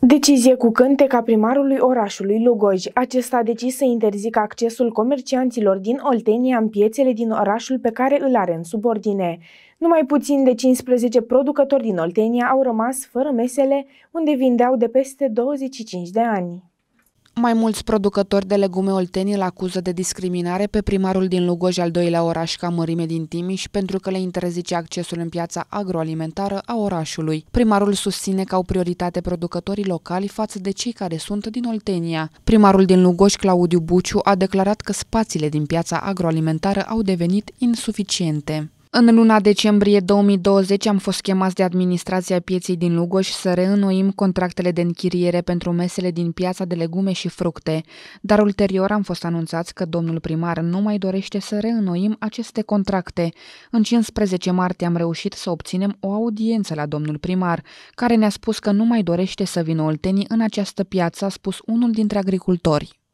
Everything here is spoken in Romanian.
Decizie cu cânte a primarului orașului Lugoj. Acesta a decis să interzică accesul comercianților din Oltenia în piețele din orașul pe care îl are în subordine. Numai puțin de 15 producători din Oltenia au rămas fără mesele unde vindeau de peste 25 de ani. Mai mulți producători de legume olteni îl acuză de discriminare pe primarul din Lugoj, al doilea oraș ca mărime din Timiș, pentru că le interzice accesul în piața agroalimentară a orașului. Primarul susține că au prioritate producătorii locali față de cei care sunt din Oltenia. Primarul din Lugoj, Claudiu Buciu, a declarat că spațiile din piața agroalimentară au devenit insuficiente. În luna decembrie 2020 am fost chemați de administrația pieței din Lugoș să reînnoim contractele de închiriere pentru mesele din piața de legume și fructe, dar ulterior am fost anunțați că domnul primar nu mai dorește să reînnoim aceste contracte. În 15 martie am reușit să obținem o audiență la domnul primar, care ne-a spus că nu mai dorește să vină oltenii în această piață, a spus unul dintre agricultori.